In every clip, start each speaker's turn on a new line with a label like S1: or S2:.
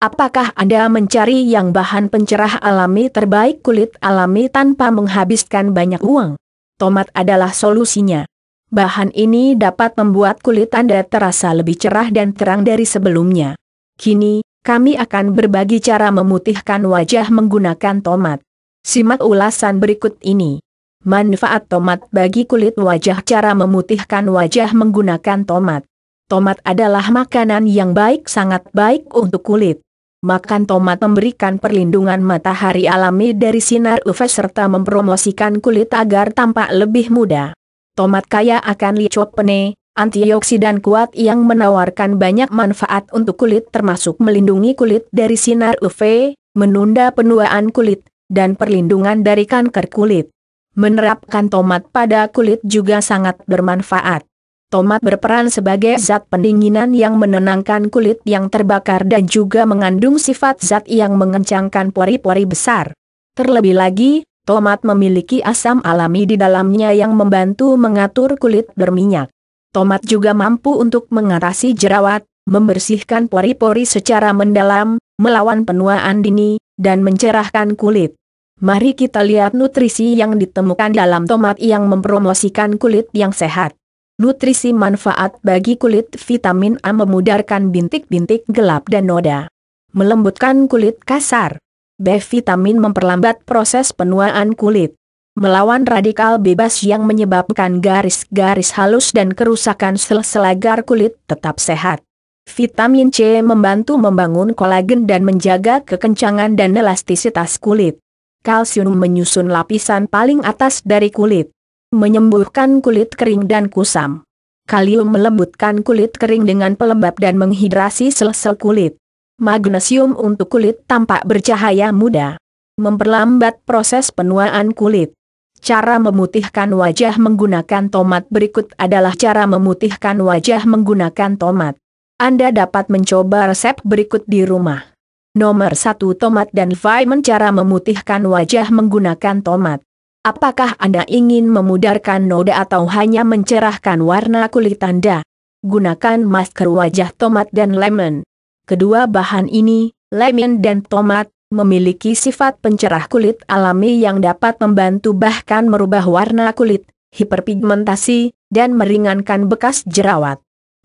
S1: Apakah Anda mencari yang bahan pencerah alami terbaik kulit alami tanpa menghabiskan banyak uang? Tomat adalah solusinya. Bahan ini dapat membuat kulit Anda terasa lebih cerah dan terang dari sebelumnya. Kini, kami akan berbagi cara memutihkan wajah menggunakan tomat. Simak ulasan berikut ini. Manfaat tomat bagi kulit wajah Cara memutihkan wajah menggunakan tomat Tomat adalah makanan yang baik sangat baik untuk kulit. Makan tomat memberikan perlindungan matahari alami dari sinar UV serta mempromosikan kulit agar tampak lebih muda. Tomat kaya akan licopene, antioksidan kuat yang menawarkan banyak manfaat untuk kulit termasuk melindungi kulit dari sinar UV, menunda penuaan kulit, dan perlindungan dari kanker kulit. Menerapkan tomat pada kulit juga sangat bermanfaat. Tomat berperan sebagai zat pendinginan yang menenangkan kulit yang terbakar dan juga mengandung sifat zat yang mengencangkan pori-pori besar. Terlebih lagi, tomat memiliki asam alami di dalamnya yang membantu mengatur kulit berminyak. Tomat juga mampu untuk mengatasi jerawat, membersihkan pori-pori secara mendalam, melawan penuaan dini, dan mencerahkan kulit. Mari kita lihat nutrisi yang ditemukan dalam tomat yang mempromosikan kulit yang sehat nutrisi manfaat bagi kulit vitamin A memudarkan bintik-bintik gelap dan noda. Melembutkan kulit kasar. B. Vitamin memperlambat proses penuaan kulit. Melawan radikal bebas yang menyebabkan garis-garis halus dan kerusakan sel-sel agar kulit tetap sehat. Vitamin C membantu membangun kolagen dan menjaga kekencangan dan elastisitas kulit. Kalsium menyusun lapisan paling atas dari kulit menyembuhkan kulit kering dan kusam. Kalium melembutkan kulit kering dengan pelembab dan menghidrasi sel-sel kulit. Magnesium untuk kulit tampak bercahaya muda. Memperlambat proses penuaan kulit. Cara memutihkan wajah menggunakan tomat berikut adalah cara memutihkan wajah menggunakan tomat. Anda dapat mencoba resep berikut di rumah. Nomor 1 Tomat dan Vitamin Cara memutihkan wajah menggunakan tomat. Apakah Anda ingin memudarkan noda atau hanya mencerahkan warna kulit Anda? Gunakan masker wajah tomat dan lemon. Kedua bahan ini, lemon dan tomat, memiliki sifat pencerah kulit alami yang dapat membantu bahkan merubah warna kulit, hiperpigmentasi, dan meringankan bekas jerawat.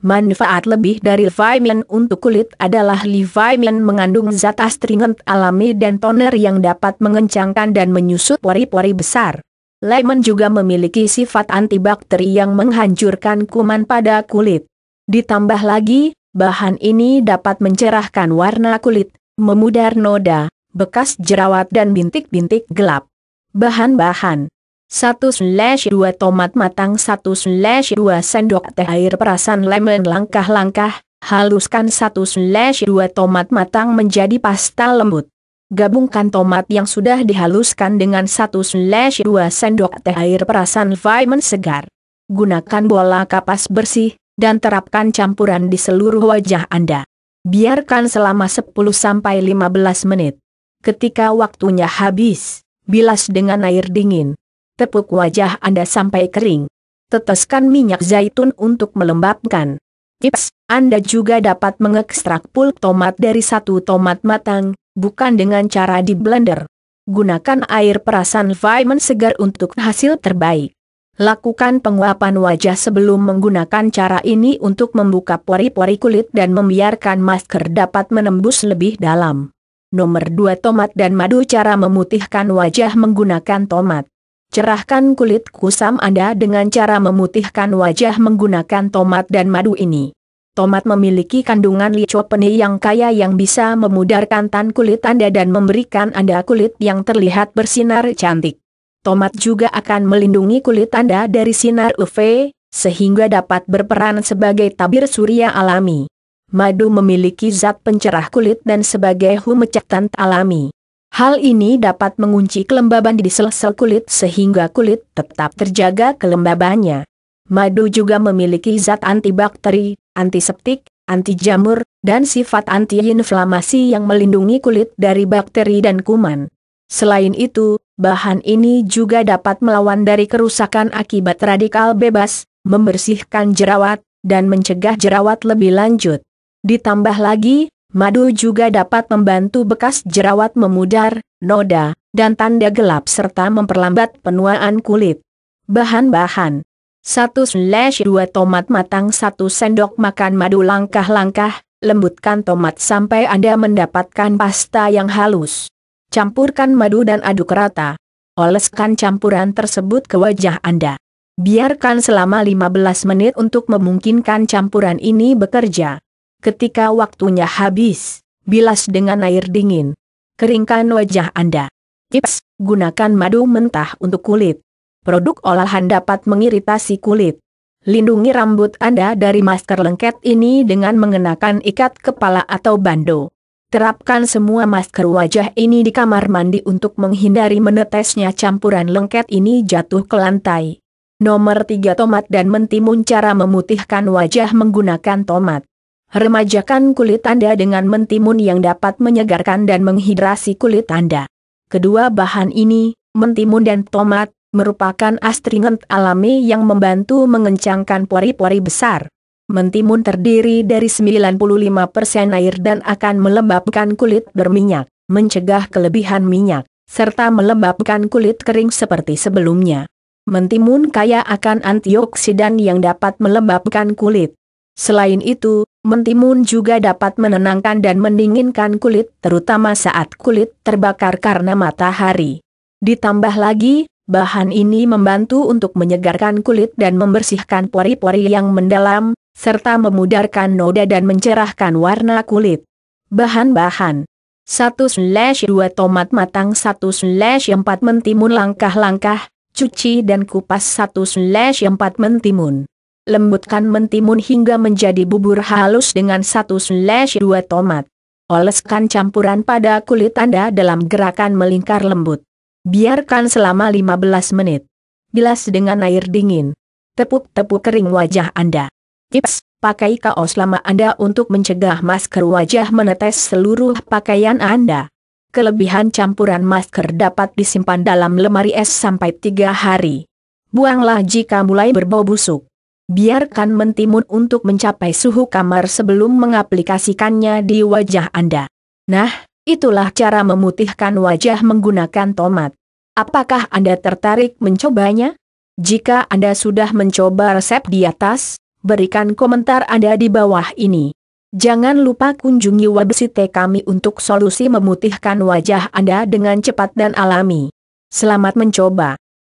S1: Manfaat lebih dari vitamin untuk kulit adalah vitamin mengandung zat astringent alami dan toner yang dapat mengencangkan dan menyusut pori-pori besar. Lemon juga memiliki sifat antibakteri yang menghancurkan kuman pada kulit. Ditambah lagi, bahan ini dapat mencerahkan warna kulit, memudar noda, bekas jerawat dan bintik-bintik gelap. Bahan-bahan 1 slash 2 tomat matang 1 slash 2 sendok teh air perasan lemon langkah-langkah, haluskan 1 slash 2 tomat matang menjadi pasta lembut. Gabungkan tomat yang sudah dihaluskan dengan 1 slash 2 sendok teh air perasan vitamin segar. Gunakan bola kapas bersih, dan terapkan campuran di seluruh wajah Anda. Biarkan selama 10-15 menit. Ketika waktunya habis, bilas dengan air dingin tepuk wajah Anda sampai kering. Teteskan minyak zaitun untuk melembabkan. Tips, Anda juga dapat mengekstrak pulp tomat dari satu tomat matang, bukan dengan cara di blender. Gunakan air perasan vitamin segar untuk hasil terbaik. Lakukan penguapan wajah sebelum menggunakan cara ini untuk membuka pori-pori kulit dan membiarkan masker dapat menembus lebih dalam. Nomor 2 Tomat dan madu Cara memutihkan wajah menggunakan tomat cerahkan kulit kusam Anda dengan cara memutihkan wajah menggunakan tomat dan madu ini. Tomat memiliki kandungan licopene yang kaya yang bisa memudarkan tan kulit Anda dan memberikan Anda kulit yang terlihat bersinar cantik. Tomat juga akan melindungi kulit Anda dari sinar UV, sehingga dapat berperan sebagai tabir surya alami. Madu memiliki zat pencerah kulit dan sebagai humectant alami. Hal ini dapat mengunci kelembaban di sel-sel kulit sehingga kulit tetap terjaga kelembabannya. Madu juga memiliki zat antibakteri, antiseptik, anti jamur, dan sifat antiinflamasi yang melindungi kulit dari bakteri dan kuman. Selain itu, bahan ini juga dapat melawan dari kerusakan akibat radikal bebas, membersihkan jerawat, dan mencegah jerawat lebih lanjut. Ditambah lagi, Madu juga dapat membantu bekas jerawat memudar, noda, dan tanda gelap serta memperlambat penuaan kulit. Bahan-bahan 1-2 tomat matang 1 sendok makan madu langkah-langkah, lembutkan tomat sampai Anda mendapatkan pasta yang halus. Campurkan madu dan aduk rata. Oleskan campuran tersebut ke wajah Anda. Biarkan selama 15 menit untuk memungkinkan campuran ini bekerja. Ketika waktunya habis, bilas dengan air dingin. Keringkan wajah Anda. Tips, gunakan madu mentah untuk kulit. Produk olahan dapat mengiritasi kulit. Lindungi rambut Anda dari masker lengket ini dengan mengenakan ikat kepala atau bando. Terapkan semua masker wajah ini di kamar mandi untuk menghindari menetesnya campuran lengket ini jatuh ke lantai. Nomor 3 Tomat dan mentimun Cara memutihkan wajah menggunakan tomat remajakan kulit Anda dengan mentimun yang dapat menyegarkan dan menghidrasi kulit Anda. Kedua bahan ini, mentimun dan tomat, merupakan astringent alami yang membantu mengencangkan pori-pori besar. Mentimun terdiri dari 95% air dan akan melembabkan kulit berminyak, mencegah kelebihan minyak, serta melembabkan kulit kering seperti sebelumnya. Mentimun kaya akan antioksidan yang dapat melembabkan kulit. Selain itu, mentimun juga dapat menenangkan dan mendinginkan kulit terutama saat kulit terbakar karena matahari. Ditambah lagi, bahan ini membantu untuk menyegarkan kulit dan membersihkan pori-pori yang mendalam, serta memudarkan noda dan mencerahkan warna kulit. Bahan-bahan 1-2 tomat matang 1-4 mentimun langkah-langkah, cuci dan kupas 1-4 mentimun lembutkan mentimun hingga menjadi bubur halus dengan satu slash dua tomat. Oleskan campuran pada kulit Anda dalam gerakan melingkar lembut. Biarkan selama 15 menit. Bilas dengan air dingin. Tepuk-tepuk kering wajah Anda. Tips, pakai kaos lama Anda untuk mencegah masker wajah menetes seluruh pakaian Anda. Kelebihan campuran masker dapat disimpan dalam lemari es sampai 3 hari. Buanglah jika mulai berbau busuk biarkan mentimun untuk mencapai suhu kamar sebelum mengaplikasikannya di wajah Anda. Nah, itulah cara memutihkan wajah menggunakan tomat. Apakah Anda tertarik mencobanya? Jika Anda sudah mencoba resep di atas, berikan komentar Anda di bawah ini. Jangan lupa kunjungi website kami untuk solusi memutihkan wajah Anda dengan cepat dan alami. Selamat mencoba!